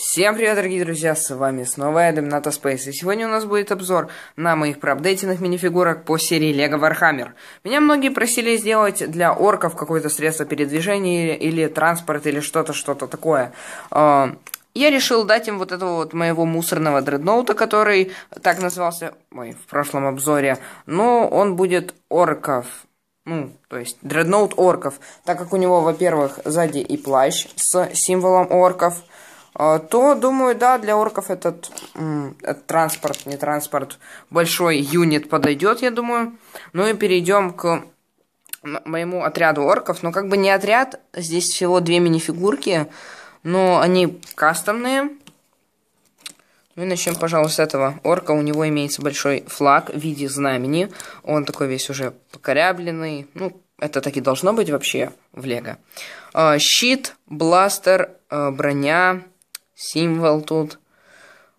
Всем привет, дорогие друзья, с вами снова Эдем Ната Спейс, и сегодня у нас будет обзор на моих проапдейтенных минифигурок по серии Лего Warhammer. Меня многие просили сделать для орков какое-то средство передвижения или, или транспорт, или что-то, что-то такое. А, я решил дать им вот этого вот моего мусорного дредноута, который так назывался, ой, в прошлом обзоре, но он будет орков, ну, то есть дредноут орков, так как у него, во-первых, сзади и плащ с символом орков, а, то, думаю, да, для орков этот, этот транспорт, не транспорт, большой юнит подойдет, я думаю. Ну и перейдем к моему отряду орков. Но ну, как бы не отряд, здесь всего две мини-фигурки, но они кастомные. Ну и начнем, пожалуй, с этого. Орка, у него имеется большой флаг в виде знамени. Он такой весь уже покорябленный. Ну, это так и должно быть вообще в Лего. А, щит, бластер, э, броня, символ тут.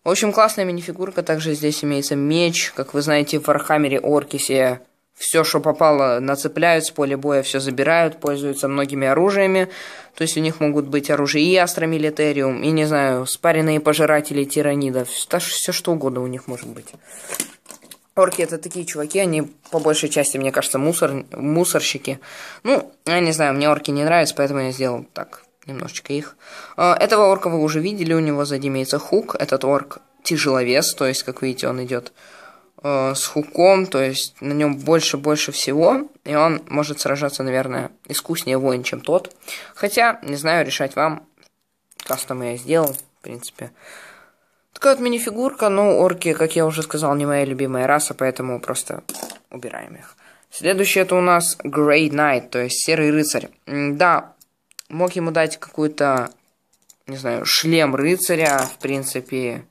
В общем, классная минифигурка. Также здесь имеется меч. Как вы знаете, в Вархаммере орки все, все, что попало, нацепляют с поля боя, все забирают, пользуются многими оружиями. То есть у них могут быть оружие и Астромилитериум, и, не знаю, спаренные пожиратели тиранидов. все что угодно у них может быть. Орки это такие чуваки, они по большей части, мне кажется, мусор, мусорщики. Ну, я не знаю, мне орки не нравятся, поэтому я сделал так немножечко их. А, этого орка вы уже видели, у него сзади имеется хук. Этот орк тяжеловес, то есть, как видите, он идет а, с хуком, то есть на нем больше-больше всего, и он может сражаться, наверное, искуснее воин, чем тот. Хотя, не знаю, решать вам. Кастом я сделал, в принципе. Такая вот мини-фигурка, но ну, орки, как я уже сказал, не моя любимая раса, поэтому просто убираем их. Следующий это у нас Grey Knight, то есть Серый Рыцарь. Да, мог ему дать какую-то, не знаю, шлем рыцаря, в принципе.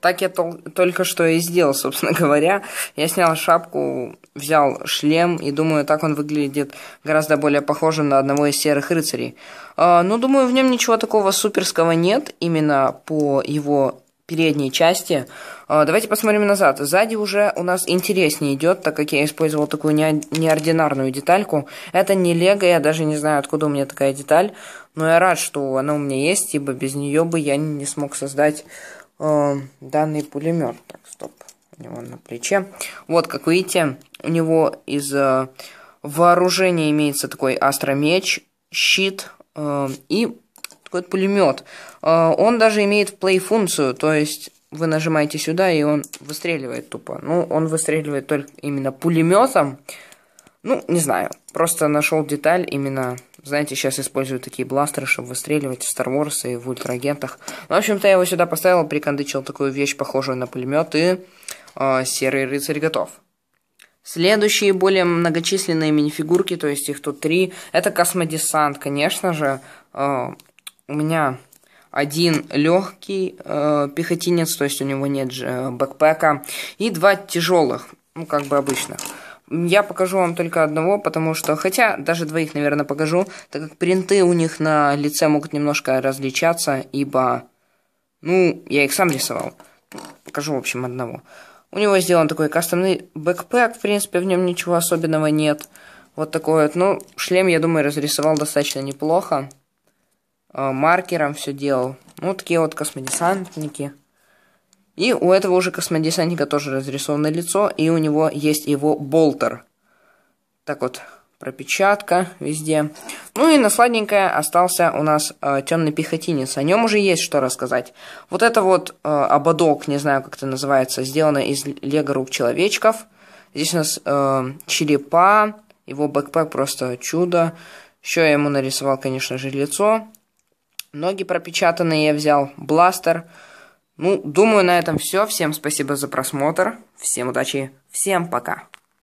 Так я тол- только что и сделал, собственно говоря. Я снял шапку, взял шлем, и думаю, так он выглядит гораздо более похожим на одного из серых рыцарей. А, ну, думаю, в нем ничего такого суперского нет, именно по его передней части. А, давайте посмотрим назад. Сзади уже у нас интереснее идет, так как я использовал такую неординарную детальку. Это не лего, я даже не знаю, откуда у меня такая деталь. Но я рад, что она у меня есть, ибо без нее бы я не смог создать э, данный пулемет. Так, стоп. У него на плече. Вот, как видите, у него из э, вооружения имеется такой астромеч, щит э, и какой-то пулемет. Э, он даже имеет в play-функцию, то есть вы нажимаете сюда, и он выстреливает тупо. Ну, он выстреливает только именно пулеметом. Ну, не знаю. Просто нашел деталь именно... Знаете, сейчас используют такие бластеры, чтобы выстреливать в Star Wars и в ультрагентах. Ну, в общем-то, я его сюда поставил, прикандычил такую вещь, похожую на пулемет, и э, серый рыцарь готов. Следующие более многочисленные минифигурки, то есть их тут три, это космодесант, конечно же. Э, у меня один легкий э, пехотинец, то есть у него нет же э, бэкпэка, и два тяжелых, ну как бы обычно. Я покажу вам только одного, потому что, хотя даже двоих, наверное, покажу, так как принты у них на лице могут немножко различаться, ибо, ну, я их сам рисовал. Покажу, в общем, одного. У него сделан такой кастомный бэкпэк, в принципе, в нем ничего особенного нет. Вот такой вот, ну, шлем, я думаю, разрисовал достаточно неплохо. Э, маркером все делал. Ну, такие вот космодесантники. И у этого уже космодесантника тоже разрисовано лицо, и у него есть его болтер. Так вот, пропечатка везде. Ну и на сладенькое остался у нас э, темный пехотинец. О нем уже есть что рассказать. Вот это вот э, ободок, не знаю, как это называется, сделано из лего рук человечков. Здесь у нас э, черепа, его бэкпэк просто чудо. Еще я ему нарисовал, конечно же, лицо. Ноги пропечатанные я взял, бластер. Ну, думаю, на этом все. Всем спасибо за просмотр. Всем удачи. Всем пока.